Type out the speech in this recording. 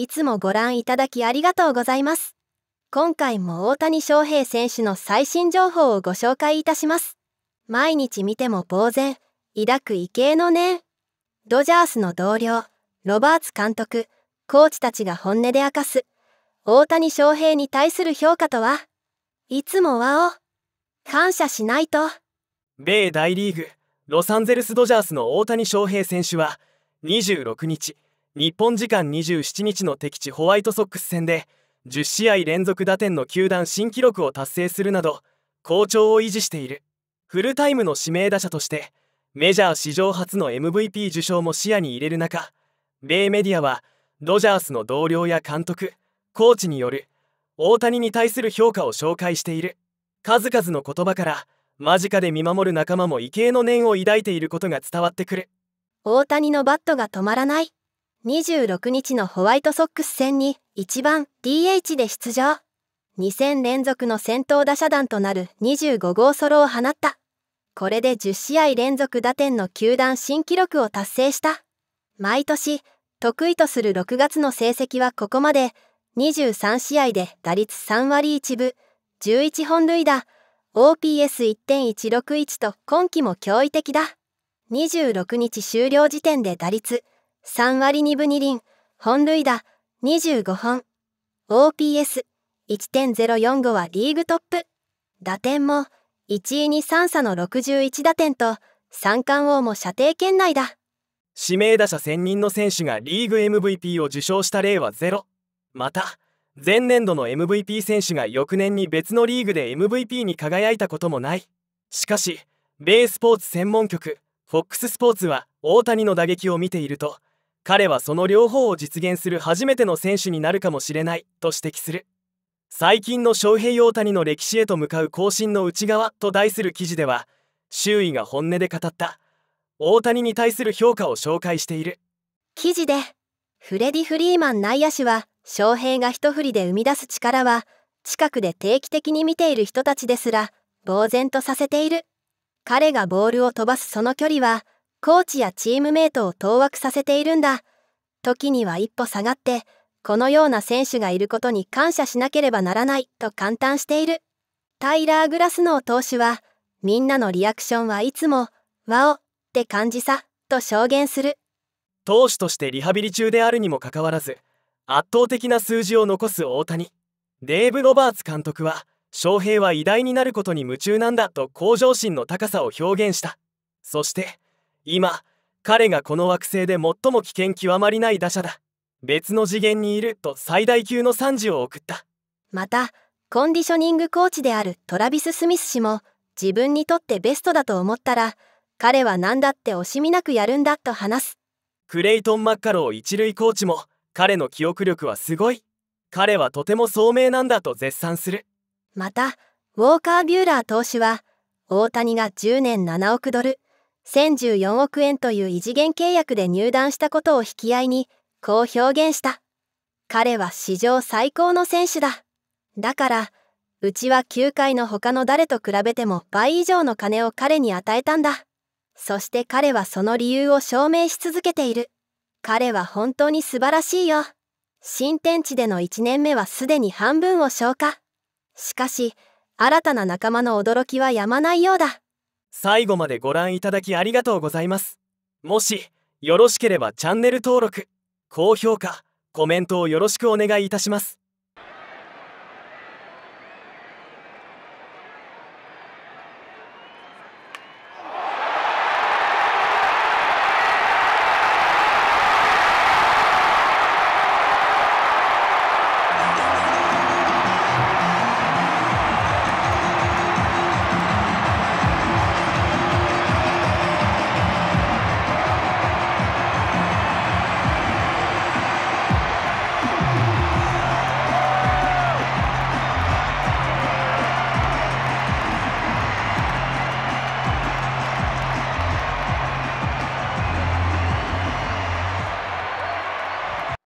いつもご覧いただきありがとうございます。今回も大谷翔平選手の最新情報をご紹介いたします。毎日見ても呆然、抱く畏敬の念、ドジャースの同僚、ロバーツ監督、コーチたちが本音で明かす、大谷翔平に対する評価とは、いつも和を、感謝しないと。米大リーグ、ロサンゼルス・ドジャースの大谷翔平選手は、26日、日本時間27日の敵地ホワイトソックス戦で10試合連続打点の球団新記録を達成するなど好調を維持しているフルタイムの指名打者としてメジャー史上初の MVP 受賞も視野に入れる中米メディアはドジャースの同僚や監督コーチによる大谷に対する評価を紹介している数々の言葉から間近で見守る仲間も畏敬の念を抱いていることが伝わってくる大谷のバットが止まらない26日のホワイトソックス戦に1番 DH で出場。2戦連続の先頭打者団となる25号ソロを放った。これで10試合連続打点の球団新記録を達成した。毎年、得意とする6月の成績はここまで、23試合で打率3割1分、11本塁打、OPS1.161 と今季も驚異的だ。26日終了時点で打率3割2分2厘、本塁打25本、OPS1.045 はリーグトップ。打点も1位に3差の61打点と三冠王も射程圏内だ。指名打者1000人の選手がリーグ MVP を受賞した例はゼロ。また、前年度の MVP 選手が翌年に別のリーグで MVP に輝いたこともない。しかし、米スポーツ専門局、FOX スポーツは大谷の打撃を見ていると、彼はその両方を実現する初めての選手になるかもしれないと指摘する最近の翔平大谷の歴史へと向かう更新の内側と題する記事では周囲が本音で語った大谷に対する評価を紹介している記事でフレディ・フリーマン内野手は翔平が一振りで生み出す力は近くで定期的に見ている人たちですら呆然とさせている彼がボールを飛ばすその距離はコーチやチームメートを当惑させているんだ時には一歩下がってこのような選手がいることに感謝しなければならないと感嘆しているタイラー・グラスノー投手はみんなのリアクションはいつも「ワオ!」って感じさと証言する投手としてリハビリ中であるにもかかわらず圧倒的な数字を残す大谷デーブ・ロバーツ監督は翔平は偉大になることに夢中なんだと向上心の高さを表現したそして今彼がこの惑星で最も危険極まりない打者だ別の次元にいると最大級の賛辞を送ったまたコンディショニングコーチであるトラビス・スミス氏も自分にとってベストだと思ったら彼は何だって惜しみなくやるんだと話すクレイトン・マッカロー一塁コーチも彼の記憶力はすごい彼はとても聡明なんだと絶賛するまたウォーカー・ビューラー投手は大谷が10年7億ドル1014億円という異次元契約で入団したことを引き合いに、こう表現した。彼は史上最高の選手だ。だから、うちは球界の他の誰と比べても倍以上の金を彼に与えたんだ。そして彼はその理由を証明し続けている。彼は本当に素晴らしいよ。新天地での1年目はすでに半分を消化。しかし、新たな仲間の驚きはやまないようだ。最後までご覧いただきありがとうございますもしよろしければチャンネル登録高評価コメントをよろしくお願いいたします